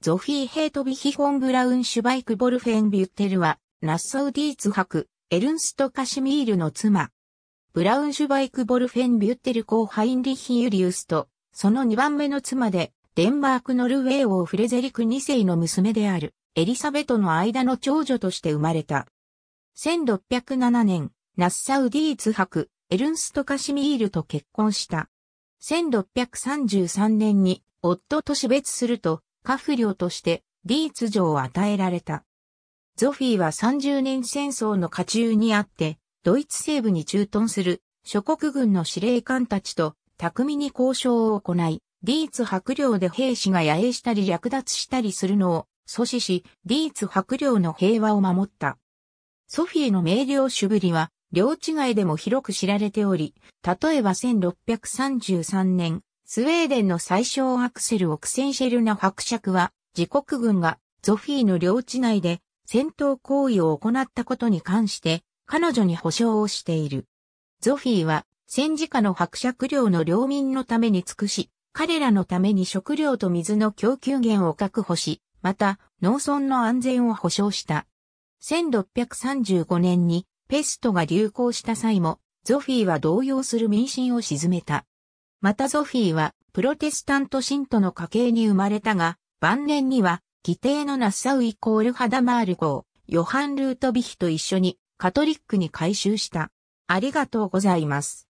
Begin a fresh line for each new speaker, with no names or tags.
ゾフィー・ヘイト・ビヒ・フォン・ブラウン・
シュバイク・ボルフェン・ビュッテルは、ナッサウ・ディーツ博、エルンスト・カシミールの妻。ブラウン・シュバイク・ボルフェン・ビュッテル公ハインリヒ・ユリウスと、その2番目の妻で、デンマーク・ノルウェー王フレゼリク2世の娘である、エリサベトの間の長女として生まれた。1607年、ナッサウ・ディーツ博、エルンスト・カシミールと結婚した。1633年に、夫と死別すると、家父領としてディーツ城を与えられた。ゾフィーは30年戦争の下中にあって、ドイツ西部に駐屯する諸国軍の司令官たちと巧みに交渉を行い、ディーツ白領で兵士が野営したり略奪したりするのを阻止し、ディーツ白領の平和を守った。ソフィーの明瞭主ぶりは、領地外でも広く知られており、例えば1633年、スウェーデンの最小アクセルオクセンシェルナ伯爵は、自国軍がゾフィーの領地内で戦闘行為を行ったことに関して、彼女に保証をしている。ゾフィーは、戦時下の伯爵領の領民のために尽くし、彼らのために食料と水の供給源を確保し、また、農村の安全を保障した。1635年にペストが流行した際も、ゾフィーは動揺する民心を沈めた。またゾフィーはプロテスタント信徒の家系に生まれたが、晩年には、義弟のナッサウイコールハダマール号、ヨハン・ルートビヒと一緒にカトリックに改修した。
ありがとうございます。